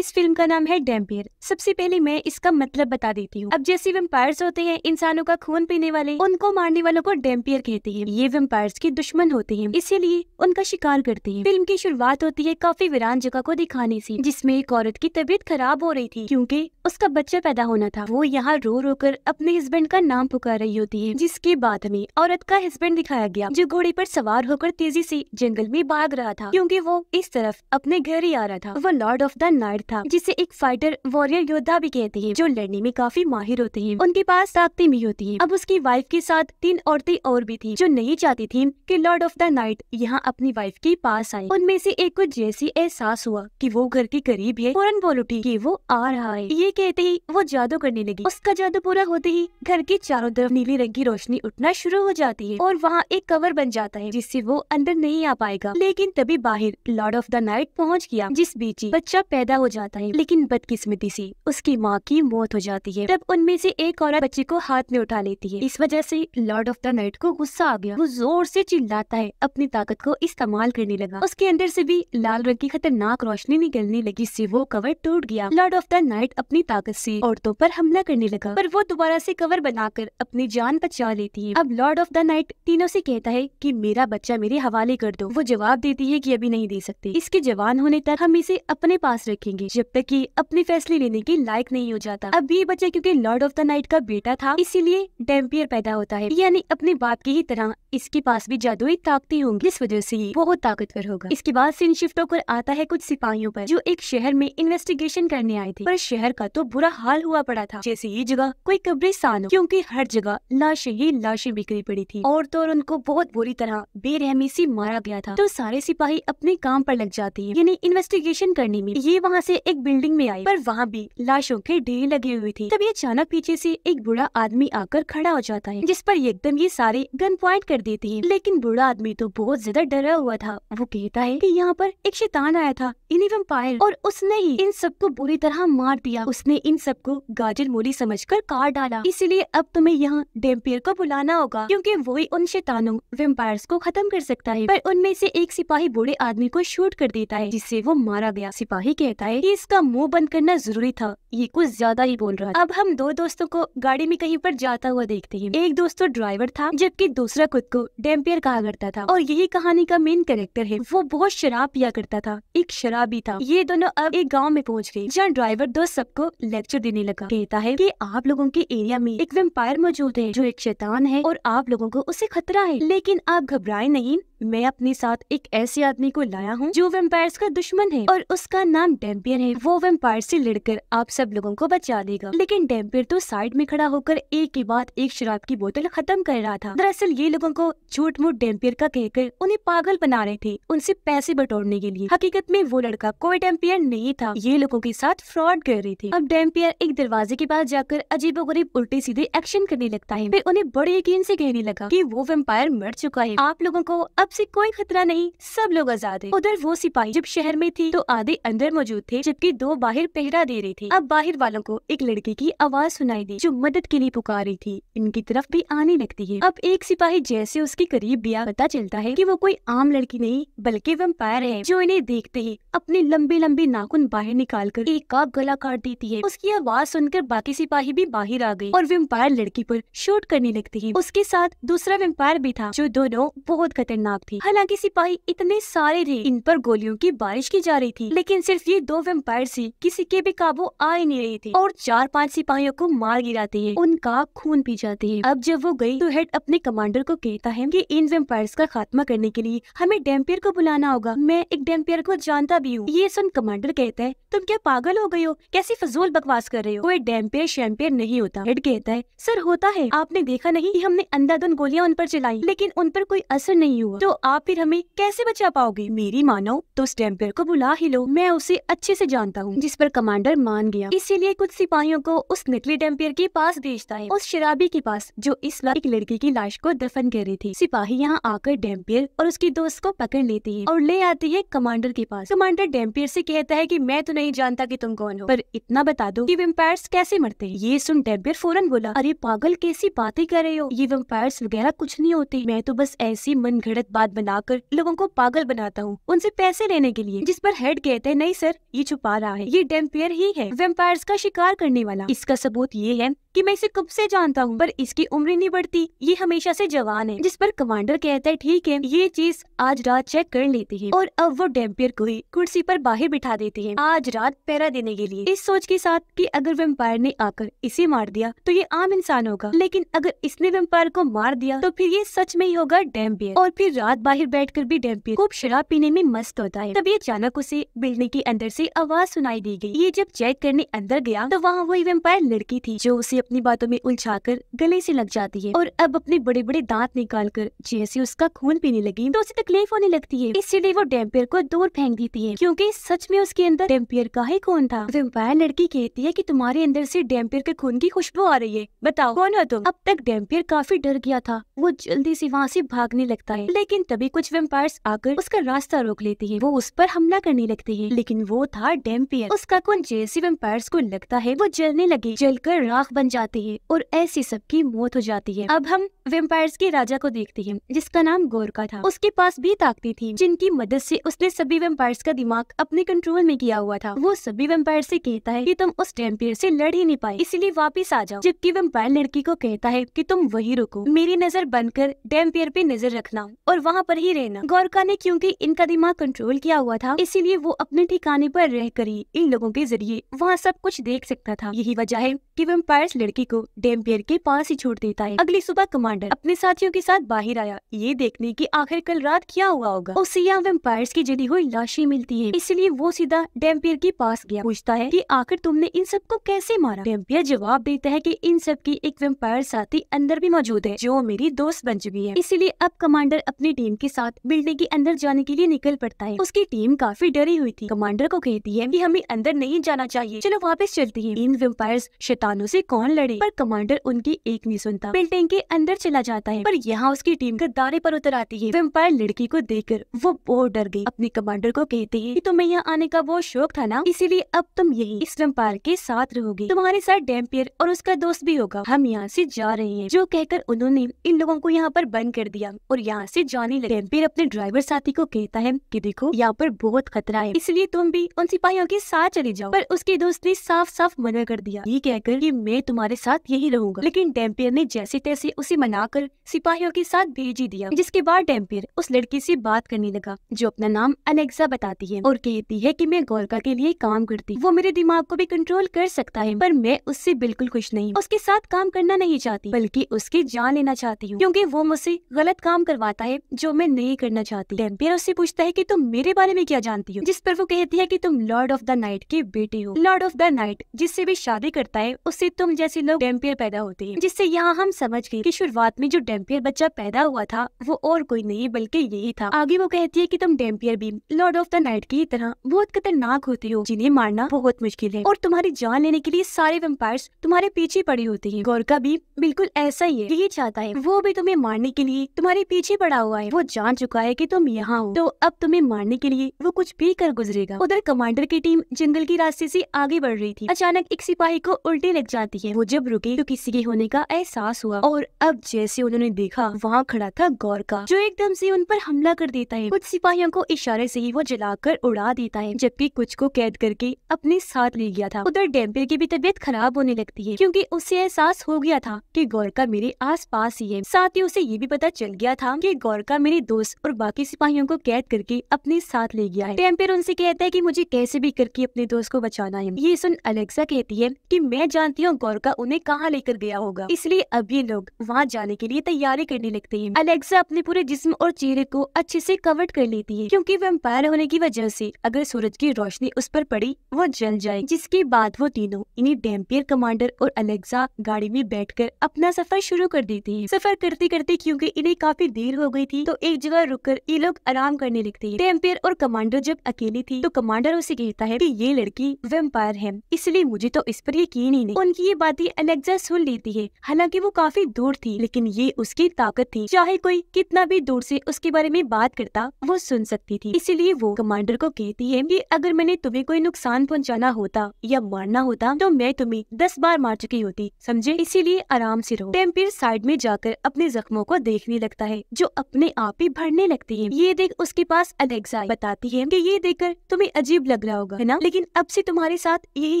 इस फिल्म का नाम है डैम्पियर सबसे पहले मैं इसका मतलब बता देती हूँ अब जैसे वेम्पायर होते हैं इंसानों का खून पीने वाले उनको मारने वालों को डैम्पियर कहते हैं ये वेम्पायर के दुश्मन होते हैं इसीलिए उनका शिकार करते हैं फिल्म की शुरुआत होती है काफी वीरान जगह को दिखाने ऐसी जिसमे एक औरत की तबीयत खराब हो रही थी क्यूँकी उसका बच्चा पैदा होना था वो यहाँ रो रो कर अपने हस्बैंड का नाम पुकार रही होती है जिसके बाद में औरत का हस्बैंड दिखाया गया जो घोड़े पर सवार होकर तेजी से जंगल में भाग रहा था क्योंकि वो इस तरफ अपने घर ही आ रहा था वो लॉर्ड ऑफ द नाइट था जिसे एक फाइटर वॉरियर योद्धा भी कहते हैं जो लड़ने में काफी माहिर होते हैं उनके पास ताकती भी होती है अब उसकी वाइफ के साथ तीन औरतें और भी थी जो नहीं चाहती थी की लॉर्ड ऑफ द नाइट यहाँ अपनी वाइफ के पास आए उनमें ऐसी एक को जैसी एहसास हुआ की वो घर के करीब है फौरन बोल उठी की वो आ रहा है ये कहते ही वो जादू करने लगी उसका जादू पूरा होते ही घर के चारों तरफ नीले रंग की रोशनी उठना शुरू हो जाती है और वहाँ एक कवर बन जाता है जिससे वो अंदर नहीं आ पाएगा लेकिन तभी बाहर लॉर्ड ऑफ द नाइट पहुँच गया जिस बीच बच्चा पैदा हो जाता जाता है लेकिन बदकिस्मती से उसकी माँ की मौत हो जाती है तब उनमें से एक औरत बच्चे को हाथ में उठा लेती है इस वजह से लॉर्ड ऑफ द नाइट को गुस्सा आ गया वो जोर से चिल्लाता है अपनी ताकत को इस्तेमाल करने लगा उसके अंदर से भी लाल रंग की खतरनाक रोशनी निकलने लगी से वो कवर टूट गया लॉर्ड ऑफ द नाइट अपनी ताकत से औरतों पर हमला करने लगा पर वो दोबारा से कवर बनाकर अपनी जान बचा लेती है अब लॉर्ड ऑफ द नाइट तीनों से कहता है कि मेरा बच्चा मेरे हवाले कर दो वो जवाब देती है कि अभी नहीं दे सकते इसके जवान होने तक हम इसे अपने पास रखेंगे जब तक कि अपने फैसले लेने के लायक नहीं हो जाता अब ये बच्चा क्योंकि लॉर्ड ऑफ द नाइट का बेटा था इसीलिए डेम्पियर पैदा होता है यानी अपने बाप की ही तरह इसके पास भी जादुई ताकते होंगी इस वजह से बहुत ताकतवर होगा इसके बाद सिंह शिफ्ट होकर आता है कुछ सिपाहियों पर जो एक शहर में इन्वेस्टिगेशन करने आए थे पर शहर का तो बुरा हाल हुआ पड़ा था जैसे ये जगह कोई कब्रिस्तान हो क्योंकि हर जगह लाशें ही लाशें बिखरी पड़ी थी और तो और उनको बहुत बुरी तरह बेरहमी से मारा गया था तो सारे सिपाही अपने काम पर लग जाते हैं यानी इन्वेस्टिगेशन करने में ये वहाँ से एक बिल्डिंग में आई पर वहाँ भी लाशों के ढेर लगे हुए थे तभी अचानक पीछे से एक बुरा आदमी आकर खड़ा हो जाता है जिस पर एकदम ये सारे गन प्वाइंट कर देते हैं लेकिन बुरा आदमी तो बहुत ज्यादा डरा हुआ था वो कहता है की यहाँ पर एक शैतान आया था इन वम्पायर और उसने ही इन सबको बुरी तरह मार दिया उसने इन सबको गाजर मोली समझ कर कार डाला इसीलिए अब तुम्हें यहाँ डेम्पियर को बुलाना होगा क्यूँकी वही उन शैतानों वेम्पायर्स को खत्म कर सकता है पर उनमें से एक सिपाही बूढ़े आदमी को शूट कर देता है जिससे वो मारा गया सिपाही कहता है कि इसलिए इसका मुंह बंद करना जरूरी था ये कुछ ज्यादा ही बोल रहा था अब हम दो दोस्तों को गाड़ी में कहीं पर जाता हुआ देखते हैं एक दोस्तों तो ड्राइवर था जबकि दूसरा खुद को डेम्पियर कहा करता था और यही कहानी का मेन कैरेक्टर है वो बहुत शराब पिया करता था एक शराबी था ये दोनों अब एक गाँव में पहुँच गए जहाँ ड्राइवर दोस्त सबको लेक्चर देने लगा कहता है की आप लोगों के एरिया में एक वेम्पायर मौजूद है जो एक शैतान है और आप लोगों को उसे खतरा है लेकिन आप घबराए नहीं मैं अपने साथ एक ऐसे आदमी को लाया हूँ जो वेम्पायर का दुश्मन है और उसका नाम डेम्पियर है वो वेम्पायर से लड़कर आप सब लोगों को बचा देगा लेकिन डेम्पियर तो साइड में खड़ा होकर एक के बाद एक शराब की बोतल खत्म कर रहा था दरअसल ये लोगों को झूठ मूठ डेम्पियर का कहकर उन्हें पागल बना रहे थे उनसे पैसे बटोरने के लिए हकीकत में वो लड़का कोई डेम्पियर नहीं था ये लोगों के साथ फ्रॉड कर रहे थे अब डेम्पियर एक दरवाजे के पास जाकर अजीब गरीब उल्टे सीधे एक्शन करने लगता है फिर उन्हें बड़े यकीन ऐसी कहने लगा की वो वेम्पायर मर चुका है आप लोगों को अब से कोई खतरा नहीं सब लोग आजाद है उधर वो सिपाही जब शहर में थी तो आधे अंदर मौजूद थे जबकि दो बाहर पहरा दे रहे थे अब बाहर वालों को एक लड़की की आवाज सुनाई दी जो मदद के लिए पुकार रही थी इनकी तरफ भी आने लगती है अब एक सिपाही जैसे उसके करीब भी पता चलता है की वो कोई आम लड़की नहीं बल्कि वम्पायर है जो इन्हें देखते ही अपने लंबे लंबे नाखून बाहर निकाल कर एक का गला काट देती है उसकी आवाज सुनकर बाकी सिपाही भी बाहर आ गयी और वेम्पायर लड़की आरोप शूट करने लगती है उसके साथ दूसरा वेम्पायर भी था जो दोनों बहुत खतरनाक नाक थी हालांकि सिपाही इतने सारे थे इन पर गोलियों की बारिश की जा रही थी लेकिन सिर्फ ये दो वेम्पायर ऐसी किसी के भी काबू आ ही नहीं रहे थे और चार पाँच सिपाहियों को मार गिराते हैं उनका खून पी जाते हैं अब जब वो गयी तो हेड अपने कमांडर को कहता है की इन वेम्पायर का खात्मा करने के लिए हमें डेम्पियर को बुलाना होगा मैं एक डेम्पियर को जानता भी हूँ ये सुन कमांडर कहता है तुम क्या पागल हो गयी हो कैसी फजूल बकवास कर रहे हो कोई डेम्पियर शैम्पियर नहीं होता हेड कहता है सर होता है आपने देखा नहीं कि हमने अंधाधुन गोलियां उन पर चलाई लेकिन उन पर कोई असर नहीं हुआ तो तो आप फिर हमें कैसे बचा पाओगे मेरी मानो तो स्टेम्पर को बुला ही लो मैं उसे अच्छे से जानता हूँ जिस पर कमांडर मान गया इसीलिए कुछ सिपाहियों को उस नकली टेम्पियर के पास भेजता है उस शराबी के पास जो इस वक्त एक लड़की की लाश को दफन कर रही थी सिपाही यहाँ आकर डेम्पियर और उसकी दोस्त को पकड़ लेती है और ले आती है कमांडर के पास कमांडर डेम्पियर ऐसी कहता है की मैं तो नहीं जानता की तुम कौन हो पर इतना बता दो की वेम्पायर कैसे मरते हैं ये सुन डेम्पियर फौरन बोला अरे पागल कैसी बातें कर रहे हो ये वेम्पायर वगैरह कुछ नहीं होते मैं तो बस ऐसी मन घड़त बात बनाकर लोगों को पागल बनाता हूँ उनसे पैसे लेने के लिए जिस पर हेड कहते हैं नहीं सर ये छुपा रहा है ये डेम्पियर ही है वेम्पायर का शिकार करने वाला इसका सबूत ये है कि मैं इसे कब से जानता हूँ पर इसकी उम्र नहीं बढ़ती ये हमेशा से जवान है जिस पर कमांडर कहता है ठीक है ये चीज आज रात चेक कर लेती है और अब वो डेम्पियर को ही कुर्सी पर बाहर बिठा देती है आज रात पैरा देने के लिए इस सोच के साथ कि अगर वेम्पायर ने आकर इसे मार दिया तो ये आम इंसान होगा लेकिन अगर इसने वेम्पायर को मार दिया तो फिर ये सच में ही होगा डेम्पियर और फिर रात बाहर बैठ कर भी डेम्पियर खूब शराब पीने में मस्त होता है तभी अचानक उसे बिल्डिंग के अंदर से आवाज सुनाई दी गयी ये जब चेक करने अंदर गया तो वहाँ वही वेम्पायर लड़की थी जो उसे अपनी बातों में उलझाकर गले से लग जाती है और अब अपने बड़े बड़े दांत निकाल कर जैसे उसका खून पीने लगी तो उसे तकलीफ होने लगती है इसीलिए वो डेम्पियर को दूर फेंक देती है क्योंकि सच में उसके अंदर डेम्पियर का ही खून था वेम्पायर लड़की कहती है की तुम्हारे अंदर से डेम्पियर के खून की खुशबू आ रही है बताओ कौन हो तुम अब तक डेम्पियर काफी डर गया था वो जल्दी से वहाँ से भागने लगता है लेकिन तभी कुछ वेम्पायर्स आकर उसका रास्ता रोक लेती है वो उस पर हमला करने लगती है लेकिन वो था डेम्पियर उसका खून जैसे वेम्पायर्स को लगता है वो जलने लगे जलकर राख बन जाती है और ऐसी सबकी मौत हो जाती है अब हम वेम्पायर्स के राजा को देखते हैं जिसका नाम गोरका था उसके पास भी ताकती थी जिनकी मदद से उसने सभी वेम्पायर्स का दिमाग अपने कंट्रोल में किया हुआ था वो सभी वेम्पायर से कहता है कि तुम उस टेम्पियर से लड़ ही नहीं पाए इसलिए वापस आ जाओ जबकि वेम्पायर लड़की को कहता है कि तुम वही रुको मेरी नजर बनकर टेम्पियर पे नजर रखना और वहाँ पर ही रहना गोरका ने क्यूँकी इनका दिमाग कंट्रोल किया हुआ था इसीलिए वो अपने ठिकाने पर रह कर ही इन लोगों के जरिए वहाँ सब कुछ देख सकता था यही वजह है की वेम्पायर लड़की को डेम्पियर के पास ही छोड़ देता है अगली सुबह कमांडर अपने साथियों के साथ बाहर आया ये देखने की आखिर कल रात क्या हुआ होगा और सिया वेम्पायर की जली हुई लाशें मिलती है इसलिए वो सीधा डेम्पियर के पास गया पूछता है की आखिर तुमने इन सबको कैसे मारा डेम्पियर जवाब देता है की इन सब की एक वेम्पायर साथी अंदर भी मौजूद है जो मेरी दोस्त बन चुकी है इसीलिए अब कमांडर अपनी टीम के साथ बिल्डिंग के अंदर जाने के लिए निकल पड़ता है उसकी टीम काफी डरी हुई थी कमांडर को कहती है की हमें अंदर नहीं जाना चाहिए चलो वापस चलती है इन वेम्पायर शैतानों ऐसी कौन दौरान लड़े पर कमांडर उनकी एक नहीं सुनता बिल्डिंग के अंदर चला जाता है पर यहाँ उसकी टीम दारे पर उतर आती है वेम्पायर लड़की को देखकर वो बहुत डर गई अपने कमांडर को कहते हैं कि तुम्हें यहाँ आने का बहुत शौक था ना इसीलिए अब तुम यही इस वेम्पायर के साथ रहोगे तुम्हारे साथ डेम्पियर और उसका दोस्त भी होगा हम यहाँ ऐसी जा रहे हैं जो कहकर उन्होंने इन लोगों को यहाँ पर बंद कर दिया और यहाँ ऐसी जाने लगे डेम्पियर अपने ड्राइवर साथी को कहता है की देखो यहाँ पर बहुत खतरा है इसलिए तुम भी उन सिपाहियों के साथ चले जाओ पर उसके दोस्त ने साफ साफ मना कर दिया ये कहकर की मैं तुम्हारे तुम्हारे साथ यही रहूंगा लेकिन डेम्पियर ने जैसे तैसे उसे मना कर सिपाहियों के साथ भेज ही दिया जिसके बाद डेम्पियर उस लड़की से बात करने लगा जो अपना नाम अलेक्सा बताती है और कहती है कि मैं गोलका के लिए काम करती वो मेरे दिमाग को भी कंट्रोल कर सकता है पर मैं उससे बिल्कुल खुश नहीं उसके साथ काम करना नहीं चाहती बल्कि उसकी जान लेना चाहती हूँ क्यूँकी वो मुझसे गलत काम करवाता है जो मैं नहीं करना चाहती डेम्पियर उससे पूछता है की तुम मेरे बारे में क्या जानती हो जिस पर वो कहती है की तुम लॉर्ड ऑफ द नाइट के बेटे हो लॉर्ड ऑफ द नाइट जिससे भी शादी करता है उससे तुम जैसे जैसे लोग डेम्पियर पैदा होते हैं जिससे यहाँ हम समझ गए कि शुरुआत में जो डेम्पियर बच्चा पैदा हुआ था वो और कोई नहीं बल्कि यही था आगे वो कहती है कि तुम डेम्पियर भी लॉर्ड ऑफ द नाइट की तरह बहुत खतरनाक होते हो जिन्हें मारना बहुत मुश्किल है और तुम्हारी जान लेने के लिए सारे वेम्पायर तुम्हारे पीछे पड़े होते हैं गोरका भी बिल्कुल ऐसा ही है यही चाहता है वो भी तुम्हें मारने के लिए तुम्हारे पीछे पड़ा हुआ है वो जान चुका है की तुम यहाँ हो तो अब तुम्हें मारने के लिए वो कुछ भी कर गुजरेगा उधर कमांडर की टीम जंगल के रास्ते ऐसी आगे बढ़ रही थी अचानक एक सिपाही को उल्टी लग जाती है वो जब रुके तो किसी के होने का एहसास हुआ और अब जैसे उन्होंने देखा वहाँ खड़ा था गौर का जो एकदम से उन पर हमला कर देता है कुछ सिपाहियों को इशारे से ही वो जलाकर उड़ा देता है जबकि कुछ को कैद करके अपने साथ ले गया था उधर डेम्पिर की भी तबीयत खराब होने लगती है क्योंकि उसे एहसास हो गया था कि गौरका मेरे आस पास ही है साथ ही उसे ये भी पता चल गया था कि गौरका मेरे दोस्त और बाकी सिपाहियों को कैद करके अपने साथ ले गया है डेम्पिर उनसे कहता है कि मुझे कैसे भी करके अपने दोस्त को बचाना है ये सुन अलेक्सा कहती है कि मैं जानती हूँ गौर लड़का उन्हें कहाँ लेकर गया होगा इसलिए अब ये लोग वहाँ जाने के लिए तैयारी करने लगते हैं अलेक्सा अपने पूरे जिस्म और चेहरे को अच्छे से कवर कर लेती है क्योंकि वेम्पायर होने की वजह से अगर सूरज की रोशनी उस पर पड़ी वो जल जाए जिसके बाद वो तीनों इन्हीं डेम्पियर कमांडर और अलेक्सा गाड़ी में बैठ अपना सफर शुरू कर देती है सफर करते करते क्योंकि इन्हें काफी देर हो गई थी तो एक जगह रुककर ये लोग आराम करने लगते हैं डेम्पियर और कमांडर जब अकेली थी तो कमांडर उसे कहता है की ये लड़की वेम्पायर है इसलिए मुझे तो इस पर यकीन ही नहीं उनकी ये बात आती अलेक्जा सुन लेती है हालांकि वो काफी दूर थी लेकिन ये उसकी ताकत थी चाहे कोई कितना भी दूर से उसके बारे में बात करता वो सुन सकती थी इसीलिए वो कमांडर को कहती है कि अगर मैंने तुम्हें कोई नुकसान पहुंचाना होता या मारना होता तो मैं तुम्हें दस बार मार चुकी होती समझे इसीलिए आराम से रहो टेम्पियर साइड में जाकर अपने जख्मों को देखने लगता है जो अपने आप ही भरने लगती है ये देख उसके पास अलेक्सा बताती है की ये देखकर तुम्हें अजीब लग रहा होगा है ना लेकिन अब से तुम्हारे साथ यही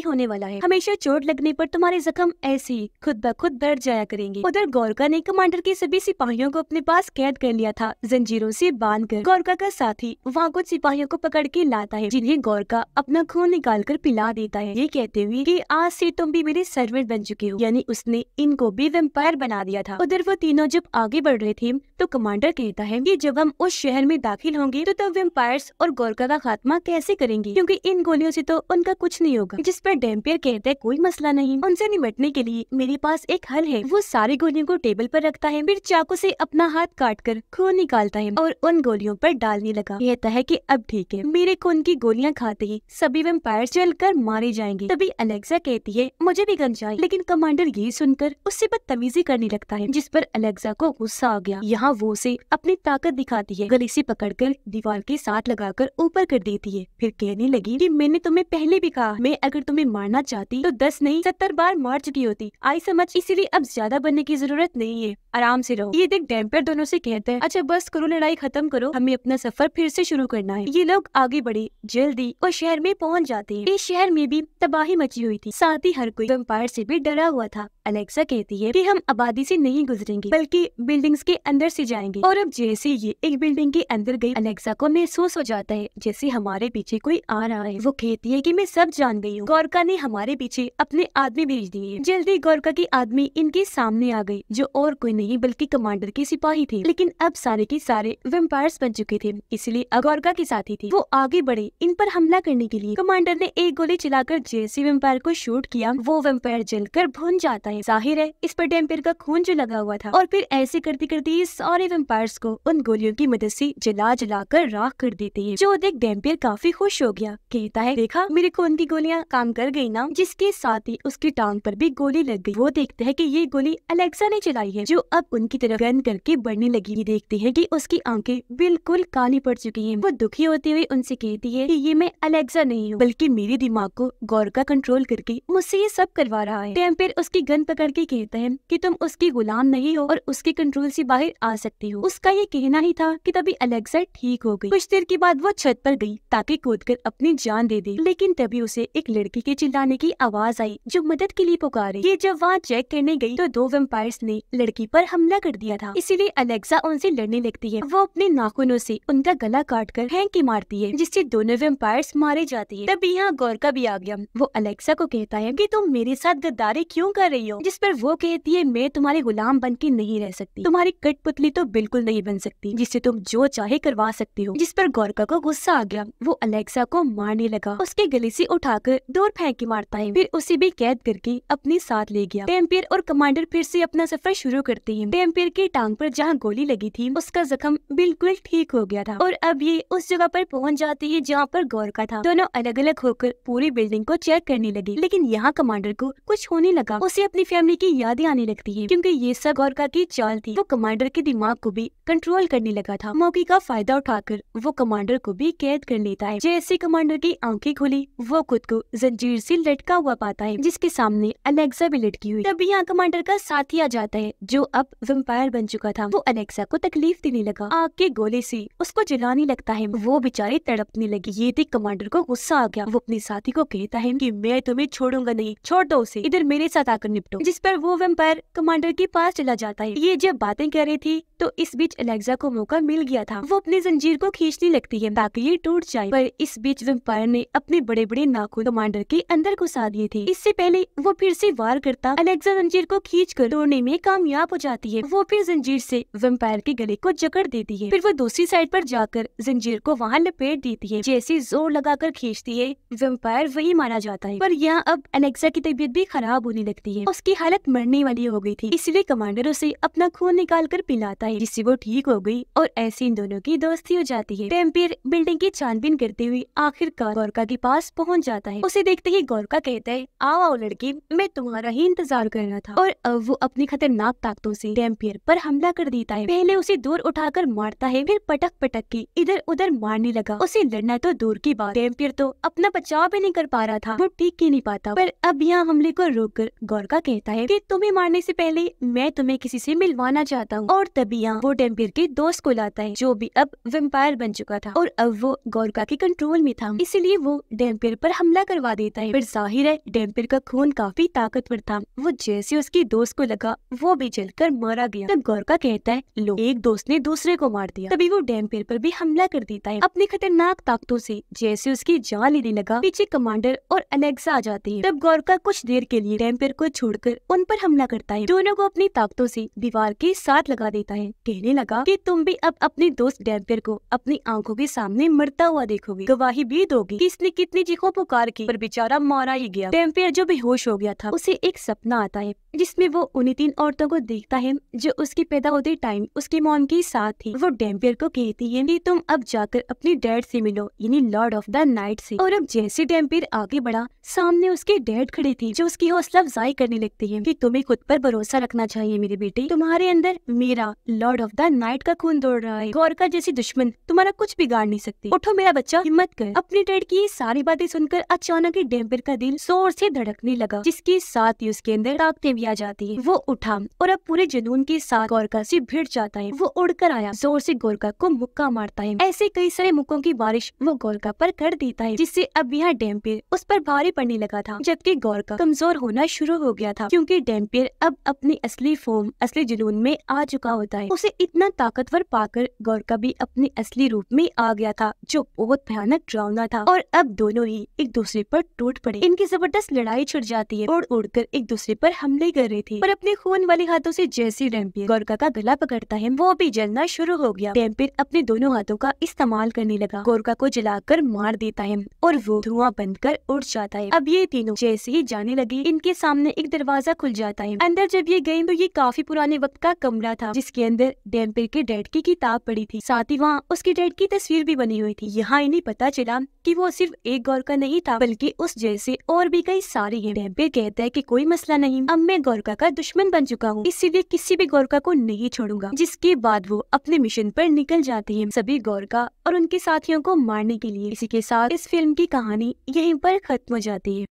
होने वाला है हमेशा चोट लगने पर तुम्हारे जख्म हम ऐसे ही खुद ब खुद बैठ जाया करेंगे उधर गोरखा ने कमांडर के सभी सिपाहियों को अपने पास कैद कर लिया था जंजीरों से कर गोरखा का साथी वहाँ कुछ सिपाहियों को पकड़ के लाता है जिन्हें गोरका अपना खून निकाल कर पिला देता है ये कहते हुए की आज से तुम भी मेरे सर्वेंट बन चुके हो यानी उसने इनको भी वेम्पायर बना दिया था उधर वो तीनों जब आगे बढ़ रहे थे तो कमांडर कहता है की जब हम उस शहर में दाखिल होंगे तो तब वेम्पायर और गोरका का खात्मा कैसे करेंगे क्यूँकी इन गोलियों ऐसी तो उनका कुछ नहीं होगा जिस पर डेम्पियर कहते हैं कोई मसला नहीं उनसे निबट निपटने के लिए मेरे पास एक हल है वो सारी गोलियों को टेबल पर रखता है फिर चाकू से अपना हाथ काट कर खून निकालता है और उन गोलियों पर डालने लगा कहता है कि अब ठीक है मेरे खून की गोलियां खाते ही सभी वेम्पायर चल कर मारे जाएंगे तभी अलेक्सा कहती है मुझे भी गन चाहिए लेकिन कमांडर ये सुनकर उससे बदतमीजी करने लगता है जिस पर अलेक्सा को गुस्सा आ गया यहाँ वो उसे अपनी ताकत दिखाती है गले से कर दीवार के साथ लगाकर ऊपर कर देती है फिर कहने लगी की मैंने तुम्हें पहले भी कहा मैं अगर तुम्हें मारना चाहती तो दस नहीं सत्तर बार मार हार चुकी होती आई समझ इसीलिए अब ज्यादा बनने की जरूरत नहीं है आराम से रहो ये देख डैम्पर दोनों से कहते हैं अच्छा बस करो लड़ाई खत्म करो हमें अपना सफर फिर से शुरू करना है ये लोग आगे बढ़े जल्दी और शहर में पहुंच जाते हैं इस शहर में भी तबाही मची हुई थी साथ ही हर कोई वेम्पायर से भी डरा हुआ था अलेक्सा कहती है कि हम आबादी से नहीं गुजरेंगे बल्कि बिल्डिंग्स के अंदर से जाएंगे और अब जैसे ये एक बिल्डिंग के अंदर गई अलेक्सा को महसूस हो जाता है जैसे हमारे पीछे कोई आ रहा है वो कहती है की मैं सब जान गई हूँ गौरका ने हमारे पीछे अपने आदमी भेज दिए जल्दी गोरका के आदमी इनके सामने आ गयी जो और कोई नहीं बल्कि कमांडर के सिपाही थे लेकिन अब सारे के सारे वेम्पायर्स बन चुके थे इसलिए अगौरका के साथी थे वो आगे बढ़े इन पर हमला करने के लिए कमांडर ने एक गोली चलाकर जैसे वेम्पायर को शूट किया वो वेम्पायर जलकर भुन जाता है हैं जाहिर है इस पर डेम्पियर का खून जो लगा हुआ था और फिर ऐसे करते करते सारे वेम्पायर्स को उन गोलियों की मदद से जला जला कर राख कर देती है जो देख डेम्पियर काफी खुश हो गया कहता है देखा मेरे खून की गोलियाँ काम कर गयी ना जिसके साथ ही उसकी टांग पर भी गोली लग गई वो देखते है की ये गोली अलेक्सा ने चलाई है जो अब उनकी तरफ गन करके बढ़ने लगी ये देखती है की उसकी आंखें बिल्कुल काली पड़ चुकी है वो दुखी होती हुई उनसे कहती है की ये मैं अलेक्सा नहीं हूँ बल्कि मेरे दिमाग को गौर का कंट्रोल करके मुझसे ये सब करवा रहा है डेम्पियर उसकी गन गर्दन पकड़ के कहते हैं कि तुम उसकी गुलाम नहीं हो और उसके कंट्रोल से बाहर आ सकती हो उसका ये कहना ही था कि तभी अलेक्सा ठीक हो गई कुछ देर के बाद वो छत पर गई ताकि कूद कर अपनी जान दे दे लेकिन तभी उसे एक लड़की के चिल्लाने की आवाज आई जो मदद के लिए पुकारे ये जब वहाँ चेक करने गयी तो दो वेम्पायर्स ने लड़की पर हमला कर दिया था इसीलिए अलेक्सा उनसे लड़ने लगती है वो अपने नाखूनों से उनका गला काट कर के मारती है जिससे दोनों वेम्पायर मारे जाते हैं तभी यहाँ गौर का भी आ गया वो अलेक्सा को कहता है की तुम मेरे साथ गद्दारी क्यों कर रही हो हो जिस पर वो कहती है मैं तुम्हारे गुलाम बन के नहीं रह सकती तुम्हारी कटपुतली तो बिल्कुल नहीं बन सकती जिससे तुम जो चाहे करवा सकती हो जिस पर गोरखा को गुस्सा आ गया वो अलेक्सा को मारने लगा उसके गले से उठाकर दूर फेंक के मारता है फिर उसे भी कैद करके अपने साथ ले गया टेम्पियर और कमांडर फिर से अपना सफर शुरू करते हैं टेम्पियर की टांग पर जहाँ गोली लगी थी उसका जख्म बिल्कुल ठीक हो गया था और अब ये उस जगह पर पहुंच जाती है जहाँ पर गोरखा था दोनों अलग अलग होकर पूरी बिल्डिंग को चेक करने लगी लेकिन यहाँ कमांडर को कुछ होने लगा उसे अपने अपनी फैमिली की यादें आने लगती है क्योंकि ये सब गौरका की चाल थी वो कमांडर के दिमाग को भी कंट्रोल करने लगा था मौके का फायदा उठाकर वो कमांडर को भी कैद कर लेता है जैसे कमांडर की आंखें खुली वो खुद को जंजीर से लटका हुआ पाता है जिसके सामने अलेक्सा भी लटकी हुई तभी यहाँ कमांडर का साथी आ जाता है जो अब वेम्पायर बन चुका था वो अलेक्सा को तकलीफ देने लगा आग के गोले ऐसी उसको जलाने लगता है वो बेचारी तड़पने लगी ये देख कमांडर को गुस्सा आ गया वो अपने साथी को कहता है की मैं तुम्हें छोड़ूंगा नहीं छोड़ दो उसे इधर मेरे साथ आकर निपट क्रिप्टो जिस पर वो वेम्पायर कमांडर के पास चला जाता है ये जब बातें कर रही थी तो इस बीच अलेक्सा को मौका मिल गया था वो अपनी जंजीर को खींचने लगती है ताकि ये टूट जाए पर इस बीच वेम्पायर ने अपने बड़े बड़े नाखून कमांडर के अंदर घुसा दिए थे इससे पहले वो फिर से वार करता अलेक्सा जंजीर को खींच कर तोड़ने में कामयाब हो जाती है वो फिर जंजीर से वेम्पायर के गले को जकड़ देती है फिर वो दूसरी साइड पर जाकर जंजीर को वहाँ लपेट देती है जैसे जोर लगाकर खींचती है वेम्पायर वही मारा जाता है पर यहाँ अब अलेक्सा की तबीयत भी खराब होने लगती है उसकी हालत मरने वाली हो गई थी इसलिए कमांडर उसे अपना खून निकाल कर पिलाता है जिससे वो ठीक हो गई और ऐसे इन दोनों की दोस्ती हो जाती है टेम्पियर बिल्डिंग की छानबीन करते हुए आखिरकार गोरखा के पास पहुँच जाता है उसे देखते ही गोरका कहता है आओ आओ लड़की मैं तुम्हारा ही इंतजार कर रहा था और अब वो अपनी खतरनाक ताकतों से टेम्पियर पर हमला कर देता है पहले उसे दूर कर मारता है फिर पटक पटक के इधर उधर मारने लगा उसे लड़ना तो दूर की बात टेम्पियर तो अपना बचाव भी नहीं कर पा रहा था वो ठीक ही नहीं पाता पर अब यहाँ हमले को रोक कर गौरका कहता है कि तुम्हें मारने से पहले मैं तुम्हें किसी से मिलवाना चाहता हूँ और तभी यहाँ वो डेम्पियर के दोस्त को लाता है जो भी अब वेम्पायर बन चुका था और अब वो गोरका के कंट्रोल में था इसीलिए वो डेम्पियर पर हमला करवा देता है फिर जाहिर है डेम्पियर का खून काफी ताकतवर था वो जैसे उसके दोस्त को लगा वो भी कर मारा गया तब गोरका कहता है लो एक दोस्त ने दूसरे को मार दिया तभी वो डेम्पियर पर भी हमला कर देता है अपनी खतरनाक ताकतों से जैसे उसकी जान लेने लगा पीछे कमांडर और अलेक्सा आ जाती है तब गोरका कुछ देर के लिए डेम्पियर को छोड़ छोड़कर उन पर हमला करता है दोनों को अपनी ताकतों से दीवार के साथ लगा देता है कहने लगा कि तुम भी अब अपने दोस्त डैम्पियर को अपनी आंखों के सामने मरता हुआ देखोगे गवाही भी दोगी कि इसने कितनी चीखों पुकार की पर बेचारा मारा ही गया डेम्पियर जो बेहोश हो गया था उसे एक सपना आता है जिसमे वो उन्हीं तीन औरतों को देखता है जो उसके पैदा होते टाइम उसके मॉम के साथ थी वो डैम्पियर को कहती है की तुम अब जाकर अपने डैड ऐसी मिलो यानी लॉर्ड ऑफ द नाइट ऐसी और अब जैसे डैम्पियर आगे बढ़ा सामने उसके डैड खड़े थे जो उसकी हौसला अफजाई करने लगे देखते हैं कि तुम्हें खुद पर भरोसा रखना चाहिए मेरी बेटी तुम्हारे अंदर मेरा लॉर्ड ऑफ द नाइट का खून दौड़ रहा है गौर का जैसी दुश्मन तुम्हारा कुछ बिगाड़ नहीं सकती उठो मेरा बच्चा हिम्मत कर अपने डैड की सारी बातें सुनकर अचानक ही डेम्पर का दिल जोर से धड़कने लगा जिसके साथ ही उसके अंदर ताकतें भी आ जाती है वो उठा और अब पूरे जुनून के साथ गोरका से भिड़ जाता है वो उड़कर आया जोर से गोरका को मुक्का मारता है ऐसे कई सारे मुक्कों की बारिश वो गोरका पर कर देता है जिससे अब यहाँ डेम्पर उस पर भारी पड़ने लगा था जबकि गोरका कमजोर होना शुरू हो गया गया था क्योंकि डेम्पियर अब अपनी असली फॉर्म असली जुनून में आ चुका होता है उसे इतना ताकतवर पाकर गोरका भी अपने असली रूप में आ गया था जो बहुत भयानक ड्रावना था और अब दोनों ही एक दूसरे पर टूट पड़े इनकी जबरदस्त लड़ाई छुट जाती है और उड़ उड़कर एक दूसरे पर हमले कर रही थी और अपने खून वाले हाथों से जैसी डेम्पियर गोरका का गला पकड़ता है वो भी जलना शुरू हो गया डेम्पियर अपने दोनों हाथों का इस्तेमाल करने लगा गोरका को जलाकर मार देता है और वो धुआं बंद कर उड़ जाता है अब ये तीनों जैसे ही जाने लगी इनके सामने एक दरवाजा खुल जाता है अंदर जब ये गई तो ये काफी पुराने वक्त का कमरा था जिसके अंदर डेम्पिर के डैड की किताब पड़ी थी साथ ही वहाँ उसके डैड की तस्वीर भी बनी हुई थी यहाँ इन्हें पता चला की वो सिर्फ एक गौर का नहीं था बल्कि उस जैसे और भी कई सारे है डेम्पिर कहता है की कोई मसला नहीं अब मैं गौरका का दुश्मन बन चुका हूँ इसीलिए किसी भी गौरका को नहीं छोड़ूंगा जिसके बाद वो अपने मिशन पर निकल जाते हैं सभी गौरका और उनके साथियों को मारने के लिए इसी के साथ इस फिल्म की कहानी यहीं पर खत्म हो जाती है